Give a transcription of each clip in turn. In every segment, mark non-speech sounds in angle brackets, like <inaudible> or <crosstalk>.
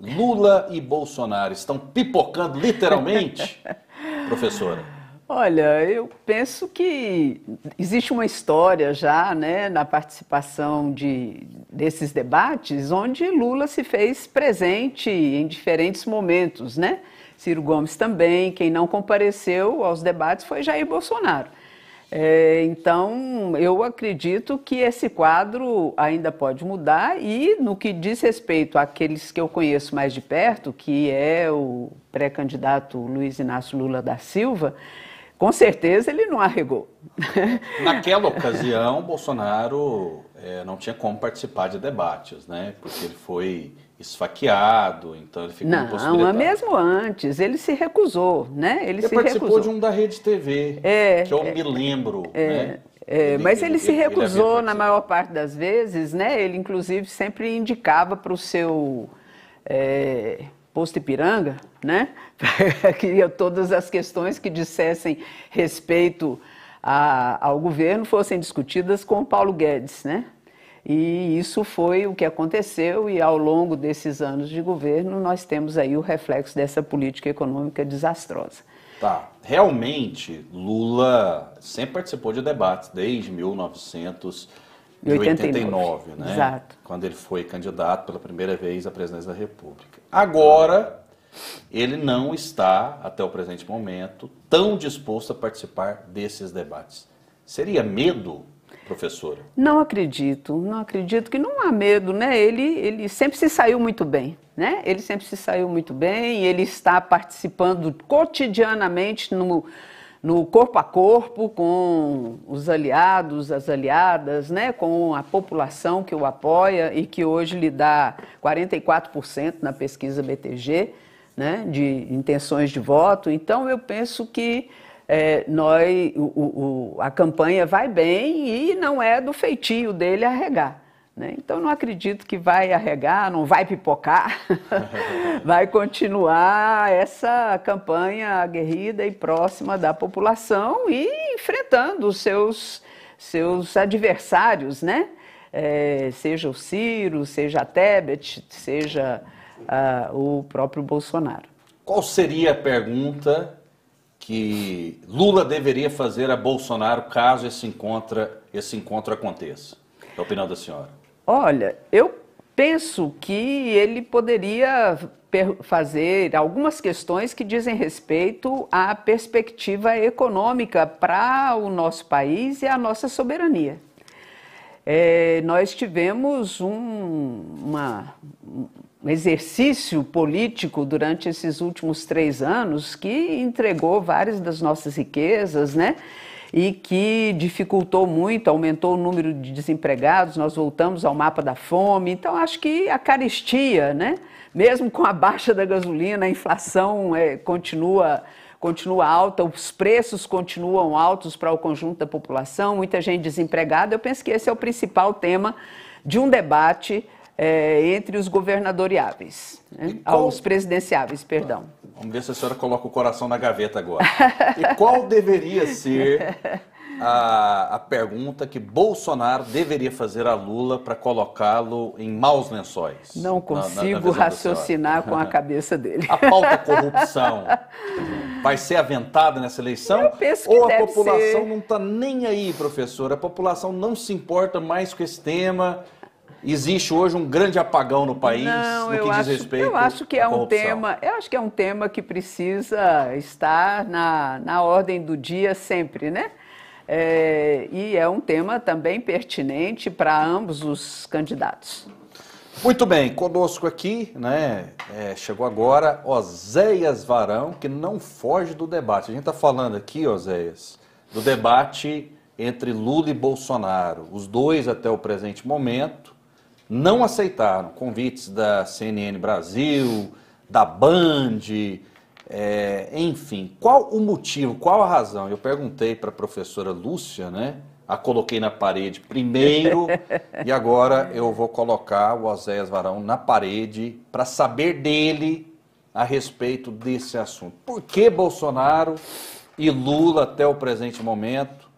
Lula e Bolsonaro estão pipocando literalmente, <laughs> professora? Olha, eu penso que existe uma história já, né, na participação de, desses debates, onde Lula se fez presente em diferentes momentos, né? Ciro Gomes também, quem não compareceu aos debates foi Jair Bolsonaro. É, então, eu acredito que esse quadro ainda pode mudar e, no que diz respeito àqueles que eu conheço mais de perto, que é o pré-candidato Luiz Inácio Lula da Silva, com certeza ele não arregou. Naquela ocasião, Bolsonaro é, não tinha como participar de debates, né? Porque ele foi esfaqueado, então ele ficou impossibilitado. Não, mesmo antes, ele se recusou, né? Ele, ele participou recusou. de um da Rede TV, é, que eu é, me lembro, é, né? É, ele, mas ele, ele se recusou na maior parte das vezes, né? Ele, inclusive, sempre indicava para o seu é, posto Ipiranga, né? <laughs> Queria todas as questões que dissessem respeito a, ao governo fossem discutidas com Paulo Guedes, né? E isso foi o que aconteceu, e ao longo desses anos de governo, nós temos aí o reflexo dessa política econômica desastrosa. Tá. Realmente, Lula sempre participou de debates desde 1989, 89, né? Exato. Quando ele foi candidato pela primeira vez à presidência da República. Agora, ele não está, até o presente momento, tão disposto a participar desses debates. Seria medo, professora? Não acredito, não acredito que não há medo, né? Ele, ele sempre se saiu muito bem, né? Ele sempre se saiu muito bem, ele está participando cotidianamente no, no corpo a corpo com os aliados, as aliadas, né, com a população que o apoia e que hoje lhe dá 44% na pesquisa BTG né, de intenções de voto. Então, eu penso que é, nós, o, o, a campanha vai bem e não é do feitio dele arregar. Né? Então, não acredito que vai arregar, não vai pipocar, <laughs> vai continuar essa campanha aguerrida e próxima da população e enfrentando os seus, seus adversários, né? É, seja o Ciro, seja a Tebet, seja uh, o próprio Bolsonaro. Qual seria a pergunta que Lula deveria fazer a Bolsonaro caso esse encontro, esse encontro aconteça? A opinião da senhora. Olha, eu penso que ele poderia fazer algumas questões que dizem respeito à perspectiva econômica para o nosso país e a nossa soberania. É, nós tivemos um, uma, um exercício político durante esses últimos três anos que entregou várias das nossas riquezas, né? E que dificultou muito, aumentou o número de desempregados, nós voltamos ao mapa da fome. Então, acho que a caristia, né? Mesmo com a baixa da gasolina, a inflação é, continua continua alta, os preços continuam altos para o conjunto da população, muita gente desempregada. Eu penso que esse é o principal tema de um debate é, entre os governadoriáveis, né? Ah, qual... os presidenciáveis, perdão. Tá. Vamos ver se a senhora coloca o coração na gaveta agora. e qual deveria ser a, a, pergunta que Bolsonaro deveria fazer a Lula para colocá-lo em maus lençóis. Não consigo na, na raciocinar com a cabeça dele. A pauta é corrupção vai ser aventada nessa eleição? Eu penso que Ou a população ser. não está nem aí, professora? A população não se importa mais com esse tema? Existe hoje um grande apagão no país Não, no que diz respeito. Eu acho que é um tema, eu acho que é um tema que precisa estar na, na ordem do dia sempre, né? É, e é um tema também pertinente para ambos os candidatos. Muito bem, conosco aqui, né, é, chegou agora Oséias Varão, que não foge do debate. A gente está falando aqui, Oséias, do debate entre Lula e Bolsonaro. Os dois, até o presente momento, não aceitaram convites da CNN Brasil, da Band, é, enfim. Qual o motivo, qual a razão? Eu perguntei para a professora Lúcia, né? A coloquei na parede primeiro <laughs> e agora eu vou colocar o Oséias Varão na parede para saber dele a respeito desse assunto. Por que Bolsonaro e Lula, até o presente momento,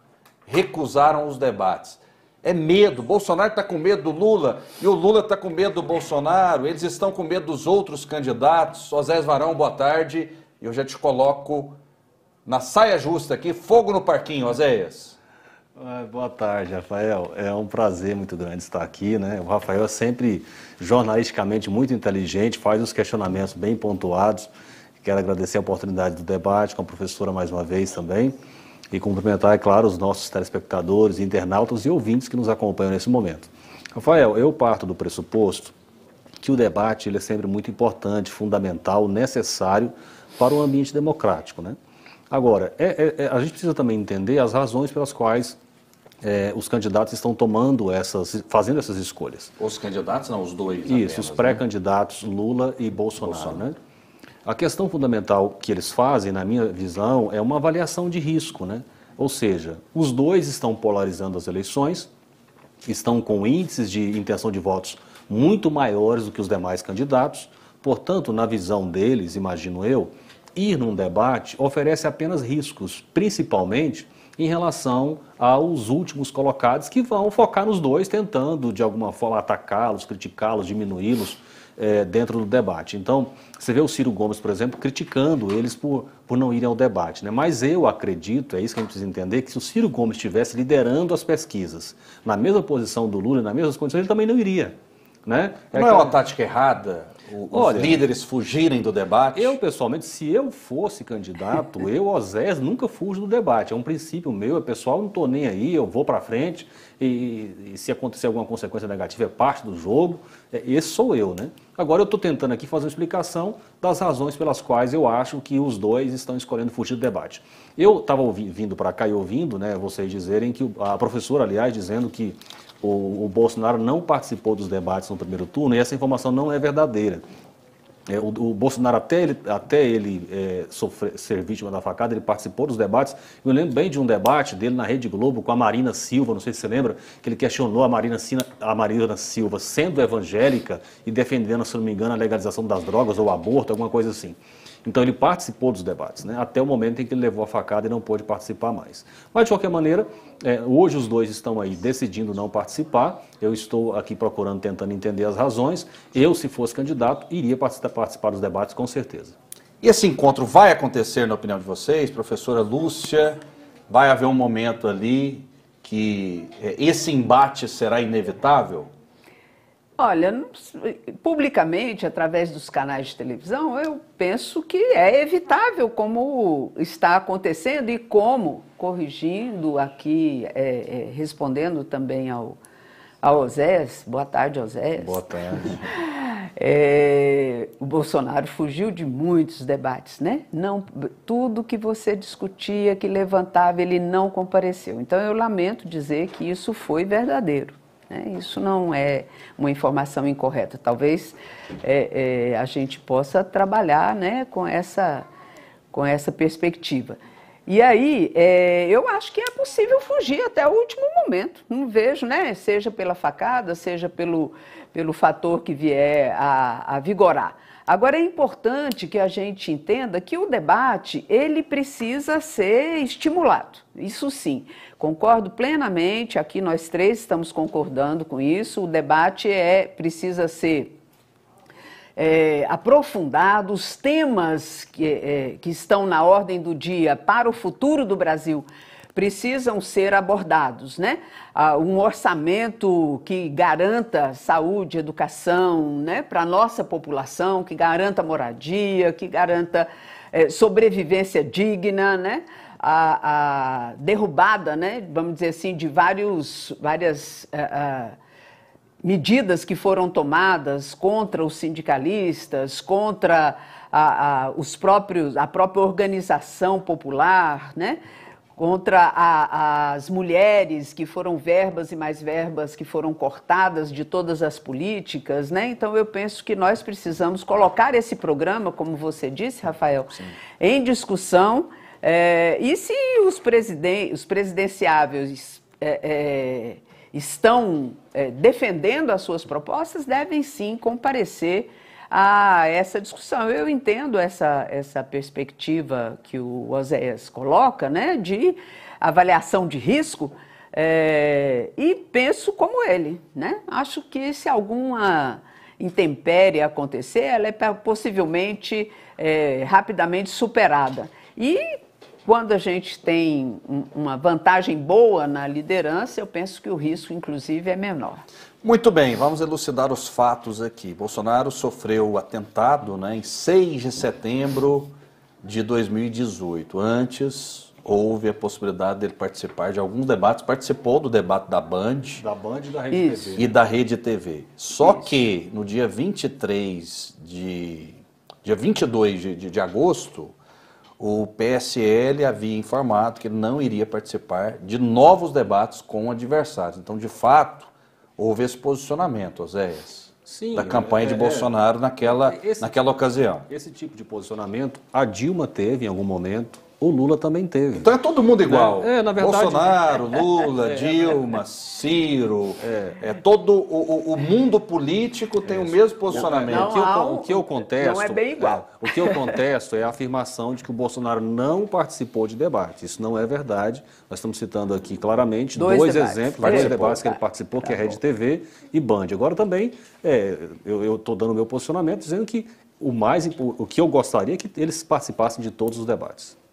recusaram os debates? É medo. Bolsonaro está com medo do Lula e o Lula está com medo do Bolsonaro. Eles estão com medo dos outros candidatos. José Varão, boa tarde. E eu já te coloco na saia justa aqui, fogo no parquinho, Oséias. Ah, boa tarde, Rafael. É um prazer muito grande estar aqui, né? O Rafael é sempre jornalisticamente muito inteligente, faz uns questionamentos bem pontuados. Quero agradecer a oportunidade do debate com a professora mais uma vez também e cumprimentar, é claro, os nossos telespectadores, internautas e ouvintes que nos acompanham nesse momento. Rafael, eu parto do pressuposto que o debate ele é sempre muito importante, fundamental, necessário para o ambiente democrático. Né? Agora, é, é, é a gente precisa também entender as razões pelas quais é, os candidatos estão tomando essas, fazendo essas escolhas. Os candidatos, não, os dois. Isso, apenas, os né? pré-candidatos né? Lula e Bolsonaro. Bolsonaro. Né? A questão fundamental que eles fazem, na minha visão, é uma avaliação de risco, né? Ou seja, os dois estão polarizando as eleições, estão com índices de intenção de votos muito maiores do que os demais candidatos. Portanto, na visão deles, imagino eu, ir num debate oferece apenas riscos, principalmente em relação aos últimos colocados que vão focar nos dois, tentando de alguma forma atacá-los, criticá-los, diminuí-los é, dentro do debate. Então, você vê o Ciro Gomes, por exemplo, criticando eles por, por não irem ao debate. Né? Mas eu acredito, é isso que a gente precisa entender, que se o Ciro Gomes estivesse liderando as pesquisas na mesma posição do Lula, nas mesmas condições, ele também não iria. Né? É não é, aquela... uma tática errada os Olha, líderes fugirem do debate? Eu, pessoalmente, se eu fosse candidato, eu, Osés, nunca fujo do debate. É um princípio meu, é pessoal, não estou nem aí, eu vou para frente e, e, se acontecer alguma consequência negativa é parte do jogo. É, esse sou eu, né? Agora eu estou tentando aqui fazer uma explicação das razões pelas quais eu acho que os dois estão escolhendo fugir do debate. Eu estava vindo para cá e ouvindo né, vocês dizerem que, a professora, aliás, dizendo que o, o, Bolsonaro não participou dos debates no primeiro turno e essa informação não é verdadeira. É, o, o, Bolsonaro, até ele, até ele é, sofrer, ser vítima da facada, ele participou dos debates. Eu lembro bem de um debate dele na Rede Globo com a Marina Silva, não sei se você lembra, que ele questionou a Marina, a Marina Silva sendo evangélica e defendendo, se não me engano, a legalização das drogas ou aborto, alguma coisa assim. Então ele participou dos debates, né? até o momento em que ele levou a facada e não pôde participar mais. Mas, de qualquer maneira, é, hoje os dois estão aí decidindo não participar. Eu estou aqui procurando, tentando entender as razões. Eu, se fosse candidato, iria participar dos debates com certeza. E esse encontro vai acontecer, na opinião de vocês, professora Lúcia? Vai haver um momento ali que é, esse embate será inevitável? Olha, publicamente, através dos canais de televisão, eu penso que é evitável como está acontecendo e como, corrigindo aqui, é, é, respondendo também ao, ao Osés, boa tarde, Osés. Boa tarde. <laughs> É, o Bolsonaro fugiu de muitos debates, né? Não, tudo que você discutia, que levantava, ele não compareceu. Então eu lamento dizer que isso foi verdadeiro. É, isso não é uma informação incorreta. Talvez é, é, a gente possa trabalhar né, com, essa, com essa perspectiva. E aí, é, eu acho que é possível fugir até o último momento. Não vejo, né? Seja pela facada, seja pelo, pelo fator que vier a, a vigorar. Agora é importante que a gente entenda que o debate ele precisa ser estimulado. Isso sim, concordo plenamente. Aqui nós três estamos concordando com isso. O debate é precisa ser é, aprofundado, os temas que, é, que estão na ordem do dia para o futuro do Brasil precisam ser abordados, né? Ah, um orçamento que garanta saúde, educação, né, para nossa população, que garanta moradia, que garanta é, sobrevivência digna, né? A, a, derrubada, né, vamos dizer assim, de vários, várias ah, ah, medidas que foram tomadas contra os sindicalistas, contra a, a, os próprios, a própria organização popular, né? contra a, as mulheres, que foram verbas e mais verbas que foram cortadas de todas as políticas, né? Então eu penso que nós precisamos colocar esse programa, como você disse, Rafael, Sim. em discussão. É, e se os, presiden os presidenciáveis é, é, estão é, defendendo as suas propostas devem sim comparecer a essa discussão. Eu entendo essa, essa perspectiva que o Oséias coloca, né, de avaliação de risco, é, e penso como ele. Né? Acho que se alguma intempérie acontecer, ela é possivelmente é, rapidamente superada. E quando a gente tem uma vantagem boa na liderança, eu penso que o risco, inclusive, é menor. Muito bem, vamos elucidar os fatos aqui. Bolsonaro sofreu o atentado né, em 6 de setembro de 2018. Antes, houve a possibilidade dele participar de alguns debates. Participou do debate da Band. Da Band e da Rede Isso. TV. Né? E da Rede TV. Só Isso. que no dia 23 de. Dia 22 de, de, de agosto, o PSL havia informado que não iria participar de novos debates com adversários. Então, de fato, houve esse posicionamento, Oséias, Sim, da campanha é, de é. Bolsonaro naquela, esse, naquela ocasião. Esse tipo de posicionamento a Dilma teve em algum momento, o Lula também teve. Então é todo mundo é, igual. É, é na verdade. Bolsonaro, <laughs> é, Lula, é, é Dilma, Ciro. É, todo o, o, mundo político tem o mesmo posicionamento. Não, não, o, que eu, o que eu contesto. Não é bem igual. o que eu contesto é a afirmação de que o Bolsonaro não participou de debate. Isso não é verdade. Nós estamos citando aqui claramente dois, dois exemplos, dois debates que ele tá. participou, que é tá Rede TV e Band. Agora também eu estou dando meu posicionamento dizendo que o mais o que eu gostaria é que eles participassem de todos os debates.